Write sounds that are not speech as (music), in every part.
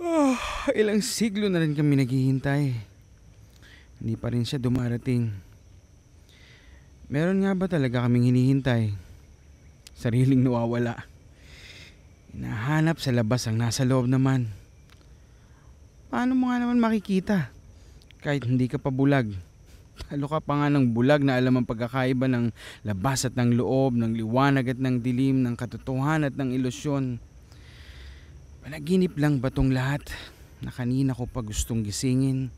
Oh, ilang siglo na rin kami naghihintay. Hindi pa rin siya dumarating. Meron nga ba talaga kaming hinihintay? Sariling nawawala. Hinahanap sa labas ang nasa loob naman. Paano mo nga naman makikita? Kahit hindi ka pa bulag. Talo ka pa nga ng bulag na alam ang pagkakaiba ng labas at ng loob, ng liwanag at ng dilim, ng katotohanan at ng ilusyon. Panaginip lang ba tong lahat na kanina ko pa gustong gisingin?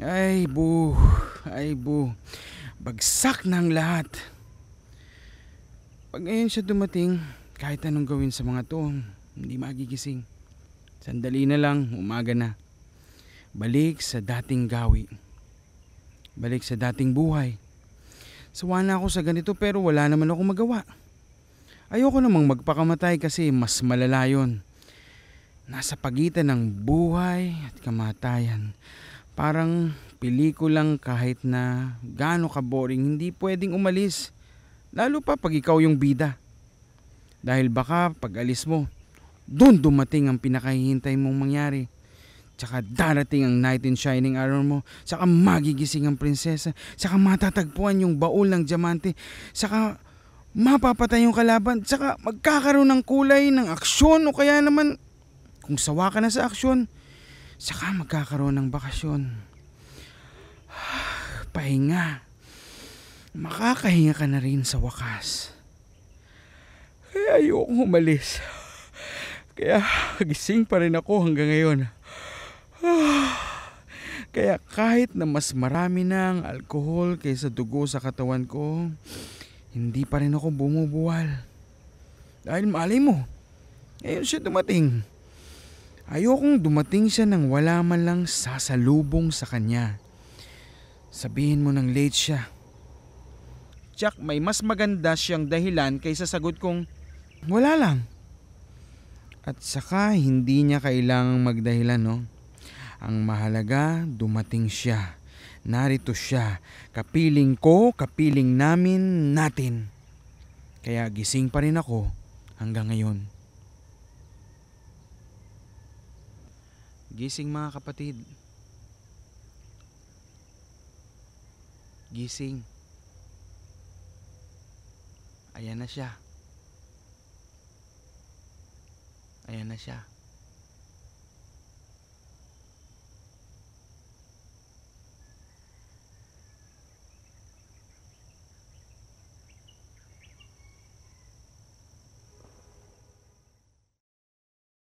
Ay bu, ay bu, bagsak ng lahat. Pag ngayon siya dumating, kahit anong gawin sa mga to, hindi magigising. Sandali na lang, umaga na. Balik sa dating gawi. Balik sa dating buhay. Sawa na ako sa ganito pero wala naman ako magawa. Ayoko namang magpakamatay kasi mas malala yun. Nasa pagitan ng buhay at kamatayan. Parang pelikulang kahit na gaano ka boring, hindi pwedeng umalis. Lalo pa pag ikaw yung bida. Dahil baka pag alis mo, doon dumating ang pinakahihintay mong mangyari. Tsaka darating ang night in shining armor mo. Tsaka magigising ang prinsesa. Tsaka matatagpuan yung baul ng diamante. Tsaka mapapatay yung kalaban. Tsaka magkakaroon ng kulay, ng aksyon o kaya naman kung sawa ka na sa aksyon, saka magkakaroon ng bakasyon. (sighs) Pahinga. Makakahinga ka na rin sa wakas. Kaya ayokong humalis. (sighs) Kaya gising pa rin ako hanggang ngayon. (sighs) Kaya kahit na mas marami ng alkohol kaysa dugo sa katawan ko, hindi pa rin ako bumubuwal. Dahil malay mo, ngayon siya dumating. Ayokong dumating siya nang wala man lang sasalubong sa kanya. Sabihin mo nang late siya. Jack, may mas maganda siyang dahilan kaysa sagot kong, wala lang. At saka hindi niya kailangang magdahilan, no? Ang mahalaga, dumating siya. Narito siya. Kapiling ko, kapiling namin, natin. Kaya gising pa rin ako hanggang ngayon. Gising mga kapatid. Gising. Ayan na siya. Ayan na siya.